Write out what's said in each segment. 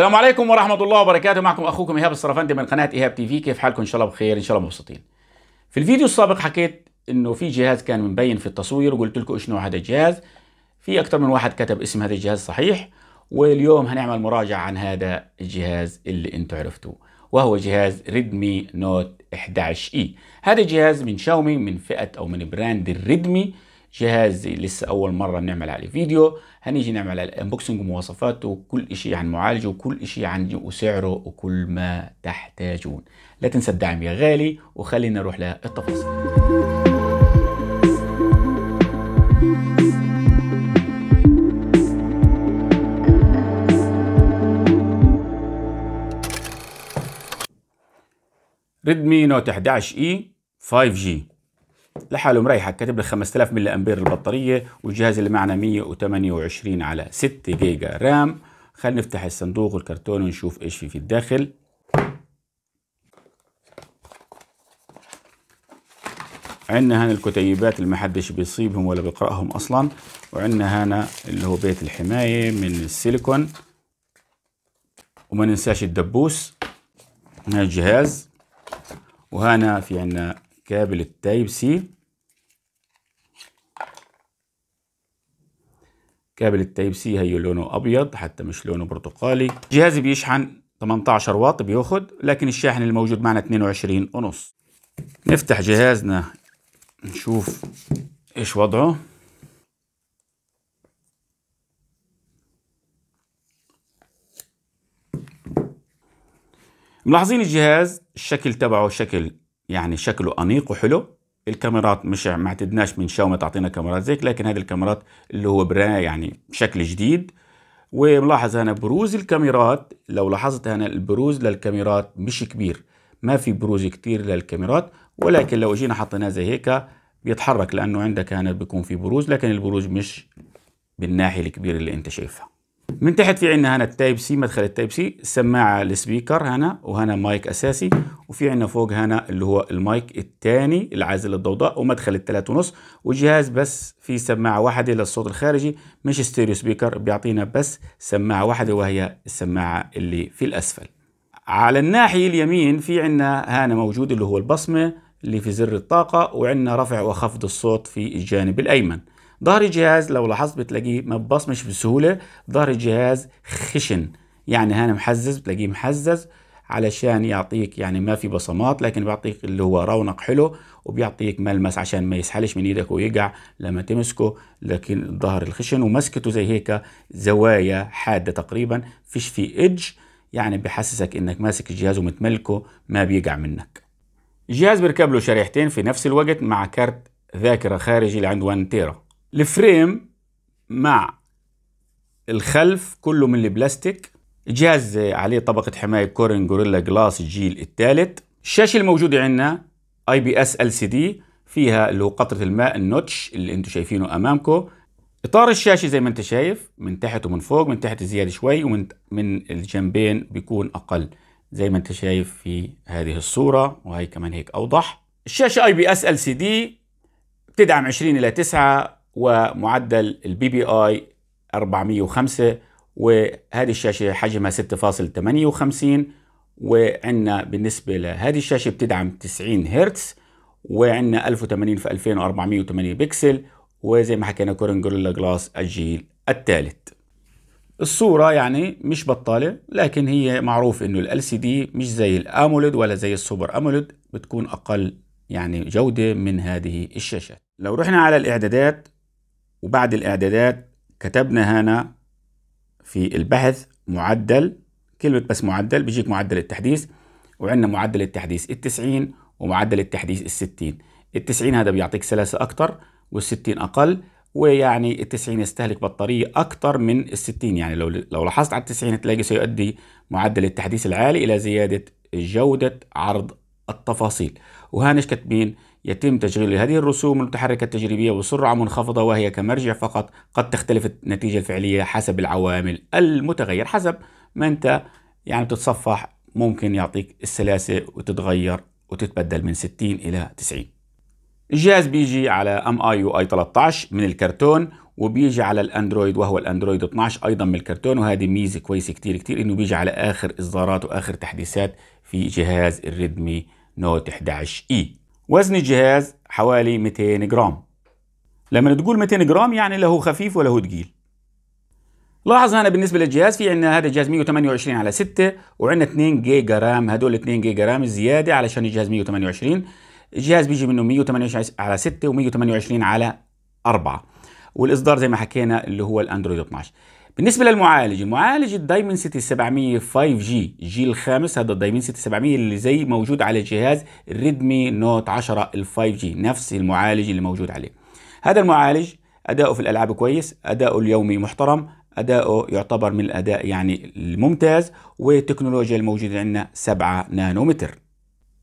السلام عليكم ورحمه الله وبركاته معكم اخوكم ايهاب الصرفندي من قناه ايهاب تي في كيف حالكم ان شاء الله بخير ان شاء الله مبسوطين في الفيديو السابق حكيت انه في جهاز كان مبين في التصوير وقلت لكم ايش نوع هذا الجهاز في اكثر من واحد كتب اسم هذا الجهاز صحيح واليوم هنعمل مراجعه عن هذا الجهاز اللي انتم عرفتوه وهو جهاز ريدمي نوت 11 اي هذا الجهاز من شاومي من فئه او من براند الريدمي جهاز لسه اول مره بنعمل عليه فيديو هنيجي نعمل على الانبوكسنج ومواصفاته وكل شيء عن معالجه وكل شيء عن وسعره وكل ما تحتاجون لا تنسى الدعم يا غالي وخلينا نروح للتفاصيل ريدمي نوت 11 اي 5 جي لحاله مريحك كاتب لك 5000 ملي امبير البطاريه والجهاز اللي معنا 128 على 6 جيجا رام خلينا نفتح الصندوق والكرتون ونشوف ايش في في الداخل عندنا هنا الكتيبات اللي محدش بيصيبهم ولا بيقراهم اصلا وعندنا هنا اللي هو بيت الحمايه من السيليكون وما ننساش الدبوس هنا الجهاز وهنا في عندنا كابل التايب سي كابل التايب سي هي لونه ابيض حتى مش لونه برتقالي جهازي بيشحن 18 واط بياخد لكن الشاحن الموجود معنا 22 ونص نفتح جهازنا نشوف ايش وضعه ملاحظين الجهاز الشكل تبعه شكل يعني شكله أنيق وحلو الكاميرات مش ما اعتدناش من شاومي تعطينا كاميرات زيك لكن هذه الكاميرات اللي هو برا يعني شكل جديد وملاحظ هنا بروز الكاميرات لو لاحظت هنا البروز للكاميرات مش كبير ما في بروز كتير للكاميرات ولكن لو جينا حطيناه زي هيك بيتحرك لانه عندك هنا بيكون في بروز لكن البروز مش بالناحية الكبيرة اللي انت شايفها من تحت في عندنا هنا التايب سي مدخل التايب سي السماعه السبيكر هنا وهنا مايك اساسي وفي عندنا فوق هنا اللي هو المايك الثاني العازل الضوضاء ومدخل الثلاثة ونص وجهاز بس في سماعه واحده للصوت الخارجي مش ستيريو سبيكر بيعطينا بس سماعه واحده وهي السماعه اللي في الاسفل على الناحيه اليمين في عندنا هنا موجود اللي هو البصمه اللي في زر الطاقه وعندنا رفع وخفض الصوت في الجانب الايمن ظهر الجهاز لو لاحظت بتلاقيه ما ببصمش بسهولة ظهر الجهاز خشن يعني هنا محزز بتلاقيه محزز علشان يعطيك يعني ما في بصمات لكن بيعطيك اللي هو رونق حلو وبيعطيك ملمس عشان ما يسحلش من ايدك ويقع لما تمسكه لكن الظهر الخشن ومسكته زي هيك زوايا حادة تقريبا فيش فيه ايدج يعني بحسسك انك ماسك الجهاز ومتملكه ما بيقع منك الجهاز بيركب له شريحتين في نفس الوقت مع كارت ذاكرة خارجي اللي عنده 1 تيرا الفريم مع الخلف كله من البلاستيك جهاز عليه طبقة حماية كورين جوريلا جلاس الجيل الثالث الشاشة الموجودة عندنا اي بي اس ال سي دي فيها اللي هو قطرة الماء النوتش اللي انتم شايفينه امامكم اطار الشاشة زي ما انت شايف من تحت ومن فوق من تحت زيادة شوي ومن من الجنبين بيكون اقل زي ما انت شايف في هذه الصورة وهي كمان هيك اوضح الشاشة اي بي اس ال سي دي بتدعم 20 الى 9 ومعدل البي بي اي 405 وهذه الشاشه حجمها 6.58 وعندنا بالنسبه لهذه الشاشه بتدعم 90 هرتز وعندنا 1080 في 2480 بكسل وزي ما حكينا كورن جوريلا جلاس الجيل الثالث الصوره يعني مش بطاله لكن هي معروف انه ال سي دي مش زي الاموليد ولا زي السوبر اموليد بتكون اقل يعني جوده من هذه الشاشات لو رحنا على الاعدادات وبعد الإعدادات كتبنا هنا في البحث معدل كلمة بس معدل بيجيك معدل التحديث وعندنا معدل التحديث التسعين ومعدل التحديث الستين التسعين هذا بيعطيك سلاسة أكتر والستين أقل ويعني التسعين يستهلك بطارية أكتر من الستين يعني لو لو لاحظت على التسعين تلاقي سيؤدي معدل التحديث العالي إلى زيادة جودة عرض التفاصيل وهانش كاتبين يتم تشغيل هذه الرسوم المتحركة التجريبية بسرعة منخفضة وهي كمرجع فقط قد تختلف النتيجة الفعلية حسب العوامل المتغير حسب ما أنت يعني تتصفح ممكن يعطيك السلاسة وتتغير وتتبدل من 60 إلى 90 الجهاز بيجي على ام اي يو اي 13 من الكرتون وبيجي على الاندرويد وهو الاندرويد 12 ايضا من الكرتون وهذه ميزه كويسه كتير كتير انه بيجي على اخر اصدارات واخر تحديثات في جهاز الريدمي نوت 11 اي وزن الجهاز حوالي 200 جرام لما تقول 200 جرام يعني لا هو خفيف ولا هو تقيل لاحظ هنا بالنسبه للجهاز في عندنا هذا الجهاز 128 على 6 وعندنا 2 جيجا رام هدول 2 جيجا رام زياده علشان الجهاز 128 الجهاز بيجي منه 128 على 6 و128 على 4 والاصدار زي ما حكينا اللي هو الاندرويد 12 بالنسبه للمعالج المعالج الدايمنسيتي 700 5 جي الجيل الخامس هذا الدايمنسيتي 700 اللي زي موجود على جهاز ريدمي نوت 10 ال 5 جي نفس المعالج اللي موجود عليه هذا المعالج اداؤه في الالعاب كويس اداؤه اليومي محترم اداؤه يعتبر من الاداء يعني الممتاز والتكنولوجيا الموجوده عندنا 7 نانومتر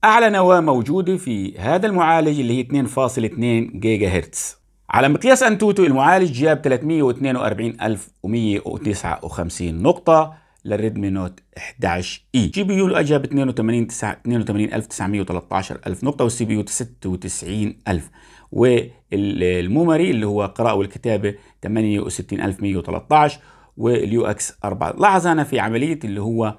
اعلى نواه موجوده في هذا المعالج اللي هي 2.2 جيجا هرتز على مقياس أنتوتو المعالج جاب 342159 نقطة للريدمي نوت 11 اي جي بي يو له ب 82 82913 الف نقطه والسي بي يو 96000 والميموري اللي هو قراءه والكتابه 68113 واليو اكس 4 لاحظ انا في عمليه اللي هو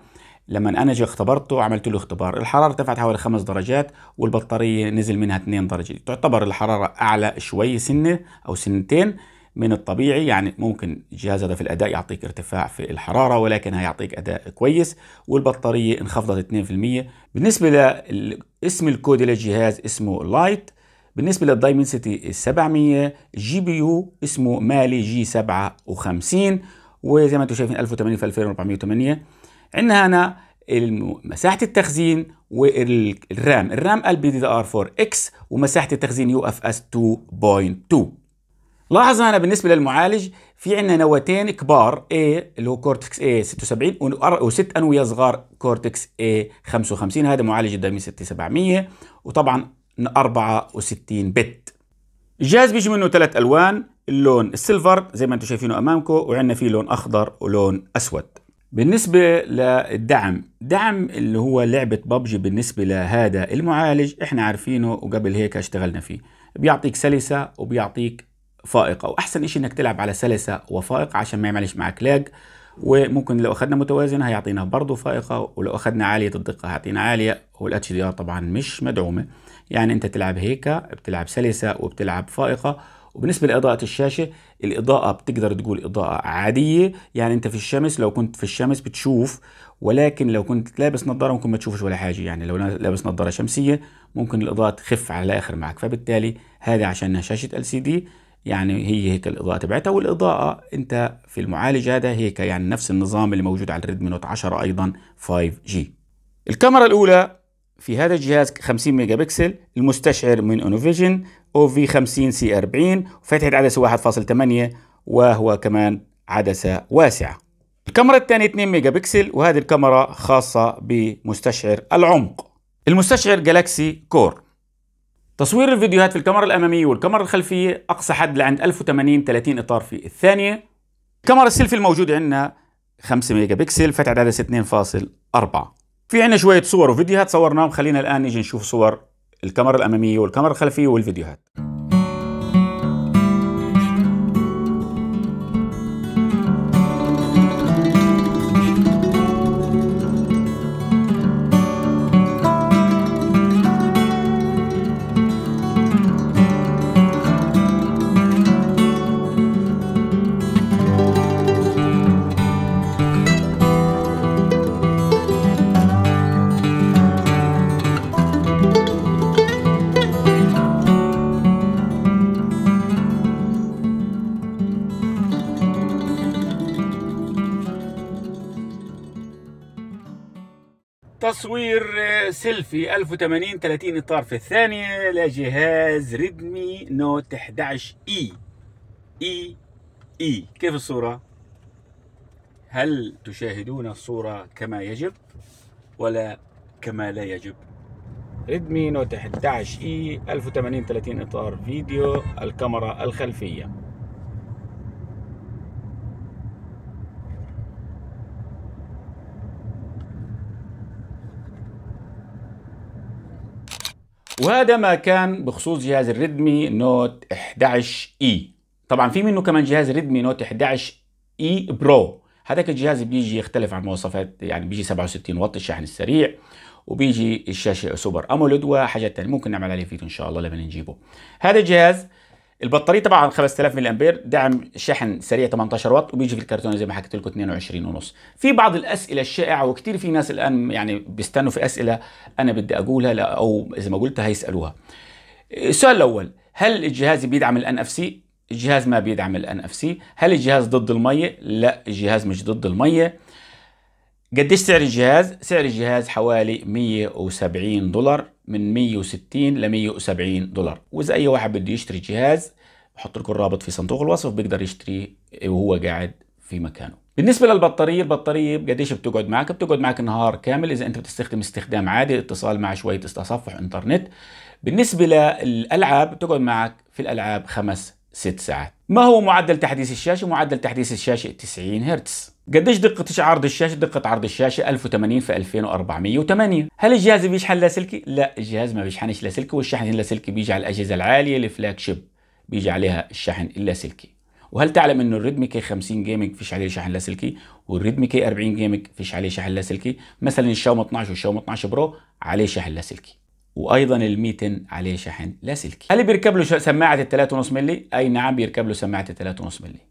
لما انا جي اختبرته عملت له اختبار الحراره ارتفعت حوالي خمس درجات والبطاريه نزل منها 2 درجه تعتبر الحراره اعلى شوي سنه او سنتين من الطبيعي يعني ممكن الجهاز هذا في الاداء يعطيك ارتفاع في الحراره ولكن هيعطيك اداء كويس والبطاريه انخفضت 2% بالنسبه لاسم الكود للجهاز اسمه لايت بالنسبه للدايمنسيتي 700 جي بي يو اسمه مالي جي 57 وزي ما انتم شايفين 1080 في 2408 عندنا هنا مساحه التخزين والرام الرام ال بي دي ار 4 اكس ومساحه التخزين يو اف اس 2.2 لاحظ هنا بالنسبه للمعالج في عندنا نواتين كبار A اللي هو كورتكس A 76 وست انويه صغار كورتكس A 55 هذا معالج الدايمين 6700 وطبعا 64 بت الجهاز بيجي منه ثلاث الوان اللون السيلفر زي ما انتم شايفينه امامكم وعندنا فيه لون اخضر ولون اسود بالنسبة للدعم دعم اللي هو لعبة ببجي بالنسبة لهذا المعالج احنا عارفينه وقبل هيك اشتغلنا فيه بيعطيك سلسة وبيعطيك فائقة وأحسن إشي إنك تلعب على سلسة وفائقة عشان ما يعملش معك لاج وممكن لو أخذنا متوازنة هيعطينا برضه فائقة ولو أخذنا عالية الدقة هيعطينا عالية والاتش دي ار طبعا مش مدعومة يعني أنت تلعب هيك بتلعب سلسة وبتلعب فائقة وبالنسبه لاضاءه الشاشه الاضاءه بتقدر تقول اضاءه عاديه يعني انت في الشمس لو كنت في الشمس بتشوف ولكن لو كنت لابس نظاره ممكن ما تشوفش ولا حاجه يعني لو لابس نظاره شمسيه ممكن الاضاءه تخف على الاخر معك فبالتالي هذا عشانها شاشه ال سي دي يعني هي هيك الاضاءه تبعتها والاضاءه انت في المعالج هذا هيك يعني نفس النظام اللي موجود على الريدمي نوت 10 ايضا 5G الكاميرا الاولى في هذا الجهاز 50 ميجا بكسل المستشعر من انوفيجن او في 50 سي 40 وفتحة عدسة 1.8 وهو كمان عدسة واسعة الكاميرا الثانية 2 ميجا بكسل وهذه الكاميرا خاصة بمستشعر العمق المستشعر جالاكسي كور تصوير الفيديوهات في الكاميرا الأمامية والكاميرا الخلفية أقصى حد لعند 1080 30 إطار في الثانية الكاميرا السيلفي الموجودة عندنا 5 ميجا بكسل فتحة عدسة 2.4 في عندنا شوية صور وفيديوهات صورناهم خلينا الآن نيجي نشوف صور الكاميرا الاماميه والكاميرا الخلفيه والفيديوهات تصوير سيلفي 1080 30 اطار في الثانيه لجهاز ريدمي نوت 11 اي اي اي كيف الصوره هل تشاهدون الصوره كما يجب ولا كما لا يجب ريدمي نوت 11 اي 1080 30 اطار فيديو الكاميرا الخلفيه وهذا ما كان بخصوص جهاز الريدمي نوت 11 اي طبعا في منه كمان جهاز ريدمي نوت 11 اي برو هذاك الجهاز بيجي يختلف عن مواصفات يعني بيجي 67 واط الشحن السريع وبيجي الشاشه سوبر امولد وحاجات ثانيه ممكن نعمل عليه فيديو ان شاء الله لما نجيبه هذا الجهاز البطاريه طبعا 5000 ملي امبير دعم شحن سريع 18 واط وبيجي في الكرتونه زي ما حكيت لكم 22 ونص في بعض الاسئله الشائعه وكثير في ناس الان يعني بيستنوا في اسئله انا بدي اقولها او اذا ما قلتها هيسالوها السؤال الاول هل الجهاز بيدعم الان اف سي الجهاز ما بيدعم الان اف سي هل الجهاز ضد الميه لا الجهاز مش ضد الميه قديش سعر الجهاز سعر الجهاز حوالي 170 دولار من 160 ل 170 دولار واذا اي واحد بده يشتري جهاز بحط لكم الرابط في صندوق الوصف بيقدر يشتري وهو قاعد في مكانه بالنسبه للبطاريه البطاريه قديش بتقعد معك بتقعد معك نهار كامل اذا انت بتستخدم استخدام عادي اتصال مع شويه تصفح انترنت بالنسبه للالعاب بتقعد معك في الالعاب خمس ست ساعات ما هو معدل تحديث الشاشه معدل تحديث الشاشه 90 هرتز قديش دقة عرض الشاشة؟ دقة عرض الشاشة 1080 في 2408 هل الجهاز بيشحن لاسلكي؟ لا الجهاز ما بيشحنش لاسلكي والشحن اللاسلكي بيجي على الأجهزة العالية الفلاج شيب بيجي عليها الشحن اللاسلكي وهل تعلم انه الريدمي كي 50 جيمنج فيش عليه شحن لاسلكي والريدمي كي 40 جيمنج فيش عليه شحن لاسلكي مثلا الشاومي 12 والشاومي 12 برو عليه شحن لاسلكي وايضا ال 200 عليه شحن لاسلكي هل بيركب له سماعه ال 3.5 مللي اي نعم بيركب له سماعه ال 3.5 مللي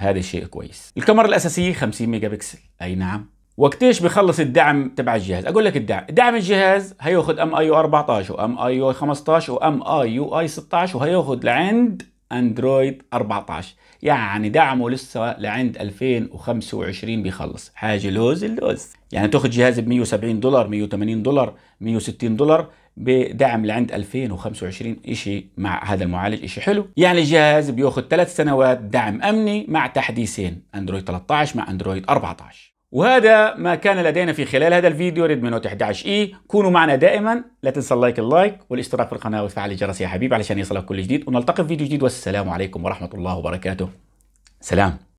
هذا شيء كويس الكاميرا الاساسيه 50 ميجا بكسل اي نعم وقتيش بخلص الدعم تبع الجهاز اقول لك الدعم دعم الجهاز هياخذ ام اي يو 14 وام اي يو 15 وام اي يو اي 16 وهياخذ لعند اندرويد 14 يعني دعمه لسه لعند 2025 بيخلص حاجه لوز اللوز يعني تاخذ جهاز ب 170 دولار 180 دولار 160 دولار بدعم لعند 2025 إشي مع هذا المعالج إشي حلو يعني الجهاز بياخد ثلاث سنوات دعم أمني مع تحديثين أندرويد 13 مع أندرويد 14 وهذا ما كان لدينا في خلال هذا الفيديو ريدمي نوت 11 اي كونوا معنا دائما لا تنسى اللايك اللايك والاشتراك في القناة وتفعل الجرس يا حبيبي علشان يصلك كل جديد ونلتقي في فيديو جديد والسلام عليكم ورحمة الله وبركاته سلام